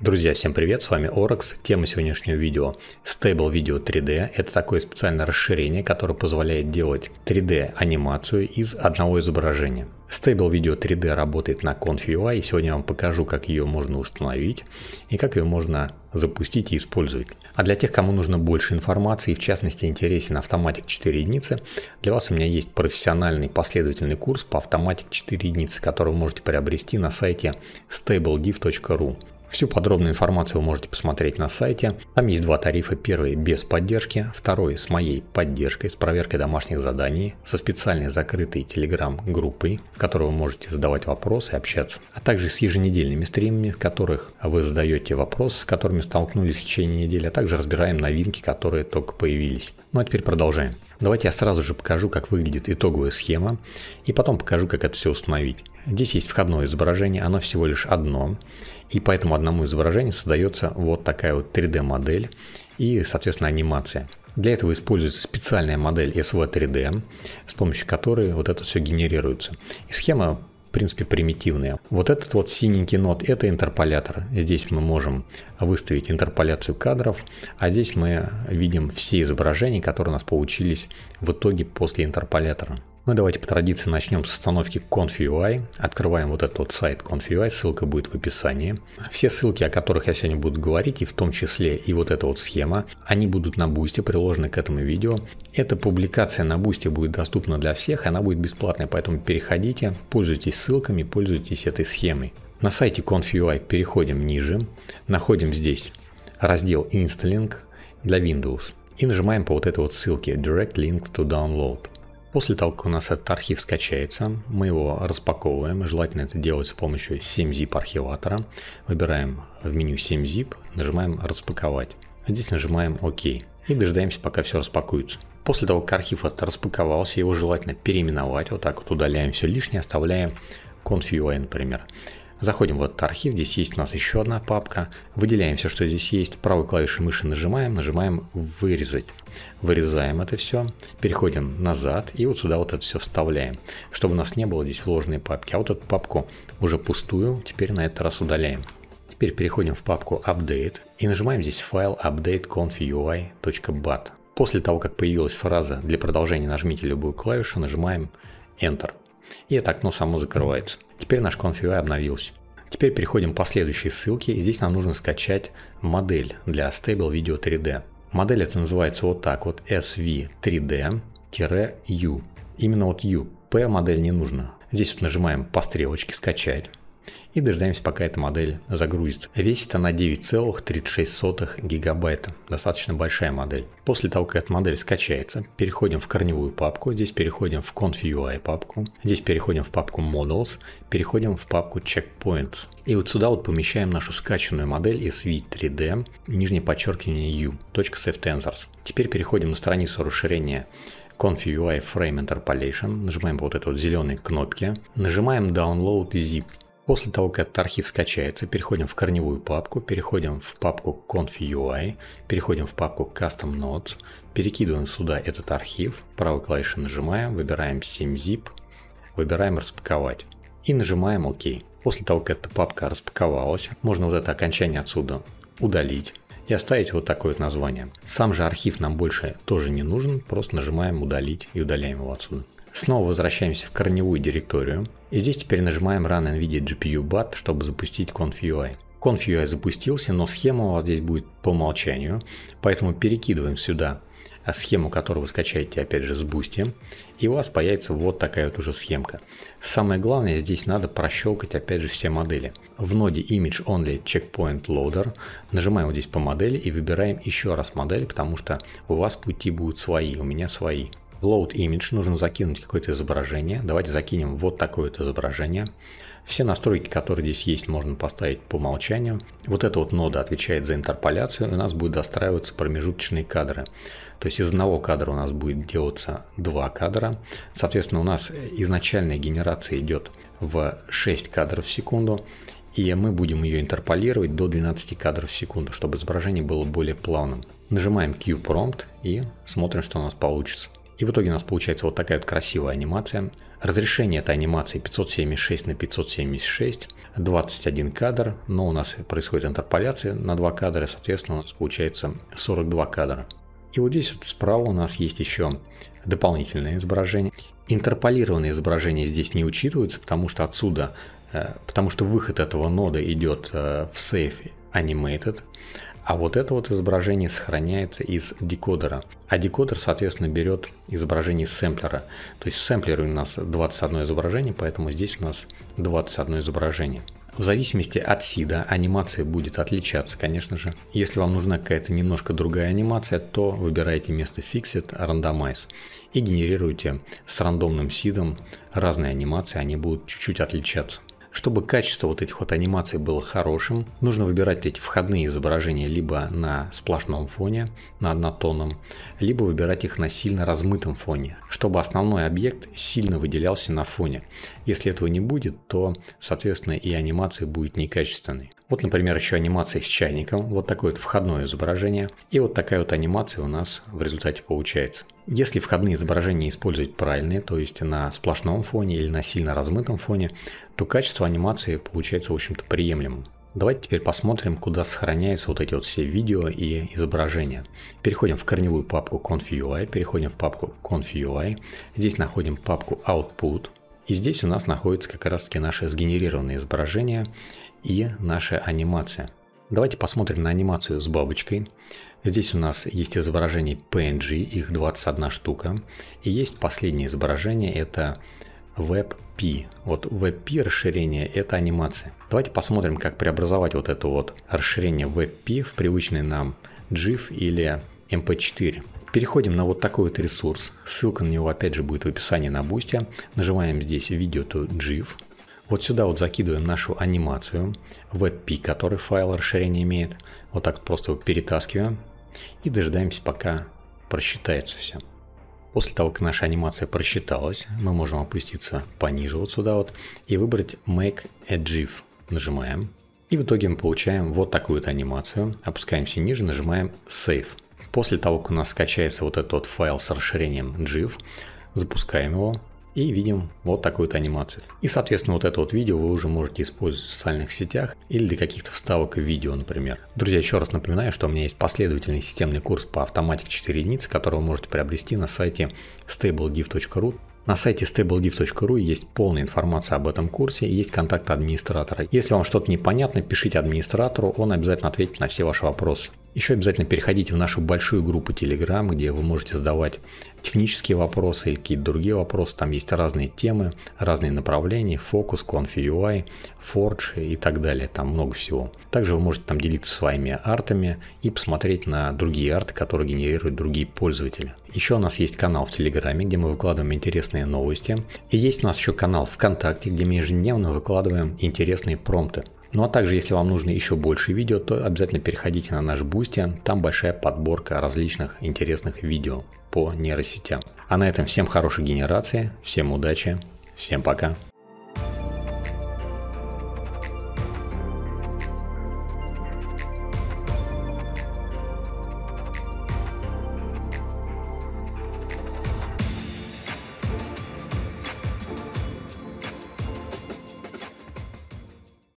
Друзья, всем привет, с вами Орекс. Тема сегодняшнего видео Stable Video 3D. Это такое специальное расширение, которое позволяет делать 3D анимацию из одного изображения. Stable Video 3D работает на ConfUI, и сегодня я вам покажу, как ее можно установить и как ее можно запустить и использовать. А для тех, кому нужно больше информации, в частности интересен автоматик 4 единицы, для вас у меня есть профессиональный последовательный курс по автоматик 4 единицы, который вы можете приобрести на сайте stablediv.ru. Всю подробную информацию вы можете посмотреть на сайте. Там есть два тарифа. Первый без поддержки, второй с моей поддержкой, с проверкой домашних заданий, со специальной закрытой телеграм-группой, в которой вы можете задавать вопросы и общаться, а также с еженедельными стримами, в которых вы задаете вопросы, с которыми столкнулись в течение недели, а также разбираем новинки, которые только появились. Ну а теперь продолжаем. Давайте я сразу же покажу, как выглядит итоговая схема, и потом покажу, как это все установить. Здесь есть входное изображение, оно всего лишь одно, и по этому одному изображению создается вот такая вот 3D-модель и, соответственно, анимация. Для этого используется специальная модель SV3D, с помощью которой вот это все генерируется. И схема в принципе, примитивные. Вот этот вот синенький нот – это интерполятор. Здесь мы можем выставить интерполяцию кадров, а здесь мы видим все изображения, которые у нас получились в итоге после интерполятора. Ну давайте по традиции начнем с установки ConfUI. Открываем вот этот вот сайт ConfUI, ссылка будет в описании. Все ссылки, о которых я сегодня буду говорить, и в том числе и вот эта вот схема, они будут на бусте, приложены к этому видео. Эта публикация на бусте будет доступна для всех, она будет бесплатная, поэтому переходите, пользуйтесь ссылками, пользуйтесь этой схемой. На сайте ConfUI переходим ниже, находим здесь раздел Installing для Windows и нажимаем по вот этой вот ссылке Direct Link to Download – После того, как у нас этот архив скачается, мы его распаковываем. Желательно это делать с помощью 7-zip архиватора. Выбираем в меню 7-zip, нажимаем «Распаковать». А здесь нажимаем «Ок» и дожидаемся, пока все распакуется. После того, как архив распаковался, его желательно переименовать. Вот так вот удаляем все лишнее, оставляем config, например. Заходим в этот архив, здесь есть у нас еще одна папка. Выделяем все, что здесь есть. Правой клавишей мыши нажимаем, нажимаем «Вырезать». Вырезаем это все, переходим назад и вот сюда вот это все вставляем, чтобы у нас не было здесь ложные папки. А вот эту папку уже пустую теперь на этот раз удаляем. Теперь переходим в папку «Update» и нажимаем здесь файл update.confui.bat. После того, как появилась фраза «Для продолжения нажмите любую клавишу», нажимаем Enter. И это окно само закрывается. Теперь наш ConfUI обновился. Теперь переходим по следующей ссылке. Здесь нам нужно скачать модель для Stable Video 3D. Модель это называется вот так вот SV3D-U. Именно вот U. P модель не нужно. Здесь вот нажимаем по стрелочке «Скачать» и дожидаемся, пока эта модель загрузится. Весит она 9,36 гигабайта, достаточно большая модель. После того, как эта модель скачается, переходим в корневую папку, здесь переходим в config.ui папку, здесь переходим в папку models, переходим в папку checkpoints. И вот сюда вот помещаем нашу скачанную модель SV3D, нижнее подчеркивание u, точка .savetensors. Теперь переходим на страницу расширения Config Frame Interpolation, нажимаем вот эти вот зеленые кнопки, нажимаем Download Zip, После того, как этот архив скачается, переходим в корневую папку, переходим в папку config.ui, переходим в папку custom nodes, перекидываем сюда этот архив, правой клавишей нажимаем, выбираем 7zip, выбираем распаковать и нажимаем ОК. После того, как эта папка распаковалась, можно вот это окончание отсюда удалить и оставить вот такое вот название. Сам же архив нам больше тоже не нужен, просто нажимаем удалить и удаляем его отсюда. Снова возвращаемся в корневую директорию. И здесь теперь нажимаем Run NVIDIA GPU BAT, чтобы запустить ConfUI. ConfUI запустился, но схема у вас здесь будет по умолчанию, поэтому перекидываем сюда а, схему, которую вы скачаете опять же с Boosty, и у вас появится вот такая вот уже схемка. Самое главное, здесь надо прощелкать опять же все модели. В ноде Image Only Checkpoint Loader нажимаем вот здесь по модели и выбираем еще раз модель, потому что у вас пути будут свои, у меня свои. Load Image, нужно закинуть какое-то изображение. Давайте закинем вот такое вот изображение. Все настройки, которые здесь есть, можно поставить по умолчанию. Вот эта вот нода отвечает за интерполяцию, и у нас будут достраиваться промежуточные кадры. То есть из одного кадра у нас будет делаться два кадра. Соответственно, у нас изначальная генерация идет в 6 кадров в секунду, и мы будем ее интерполировать до 12 кадров в секунду, чтобы изображение было более плавным. Нажимаем Q-Prompt и смотрим, что у нас получится. И в итоге у нас получается вот такая вот красивая анимация. Разрешение этой анимации 576 на 576, 21 кадр, но у нас происходит интерполяция на 2 кадра, соответственно у нас получается 42 кадра. И вот здесь вот справа у нас есть еще дополнительное изображение. Интерполированные изображения здесь не учитываются, потому что отсюда, э, потому что выход этого нода идет э, в сейфе Animated, а вот это вот изображение сохраняется из декодера. А декодер, соответственно, берет изображение из сэмплера. То есть в сэмплере у нас 21 изображение, поэтому здесь у нас 21 изображение. В зависимости от сида анимация будет отличаться, конечно же. Если вам нужна какая-то немножко другая анимация, то выбираете место Fixit, Randomize и генерируйте с рандомным сидом разные анимации, они будут чуть-чуть отличаться. Чтобы качество вот этих вот анимаций было хорошим, нужно выбирать эти входные изображения либо на сплошном фоне, на однотонном, либо выбирать их на сильно размытом фоне, чтобы основной объект сильно выделялся на фоне. Если этого не будет, то, соответственно, и анимация будет некачественной. Вот, например, еще анимация с чайником, вот такое вот входное изображение, и вот такая вот анимация у нас в результате получается. Если входные изображения использовать правильные, то есть на сплошном фоне или на сильно размытом фоне, то качество анимации получается, в общем-то, приемлемым. Давайте теперь посмотрим, куда сохраняются вот эти вот все видео и изображения. Переходим в корневую папку ConfUI, переходим в папку ConfUI. Здесь находим папку Output. И здесь у нас находится как раз таки наше сгенерированное изображение и наша анимация. Давайте посмотрим на анимацию с бабочкой. Здесь у нас есть изображение PNG, их 21 штука. И есть последнее изображение, это WebP. Вот WebP расширение – это анимация. Давайте посмотрим, как преобразовать вот это вот расширение WebP в привычный нам GIF или MP4. Переходим на вот такой вот ресурс. Ссылка на него опять же будет в описании на бусте. Нажимаем здесь «Видео to GIF». Вот сюда вот закидываем нашу анимацию, webp, который файл расширения имеет. Вот так вот просто его перетаскиваем и дожидаемся, пока просчитается все. После того, как наша анимация просчиталась, мы можем опуститься пониже вот сюда вот и выбрать Make a GIF. Нажимаем. И в итоге мы получаем вот такую вот анимацию. Опускаемся ниже, нажимаем Save. После того, как у нас скачается вот этот вот файл с расширением GIF, запускаем его, и видим вот такую-то анимацию. И, соответственно, вот это вот видео вы уже можете использовать в социальных сетях или для каких-то вставок в видео, например. Друзья, еще раз напоминаю, что у меня есть последовательный системный курс по автоматике 4 единицы, который вы можете приобрести на сайте stablediv.ru. На сайте stablediv.ru есть полная информация об этом курсе и есть контакт администратора. Если вам что-то непонятно, пишите администратору, он обязательно ответит на все ваши вопросы. Еще обязательно переходите в нашу большую группу Telegram, где вы можете задавать технические вопросы или какие-то другие вопросы. Там есть разные темы, разные направления, фокус, ConfUI, Forge и так далее. Там много всего. Также вы можете там делиться своими артами и посмотреть на другие арты, которые генерируют другие пользователи. Еще у нас есть канал в Телеграме, где мы выкладываем интересные новости. И есть у нас еще канал ВКонтакте, где мы ежедневно выкладываем интересные промпты. Ну а также, если вам нужно еще больше видео, то обязательно переходите на наш Бусти, там большая подборка различных интересных видео по нейросетям. А на этом всем хорошей генерации, всем удачи, всем пока.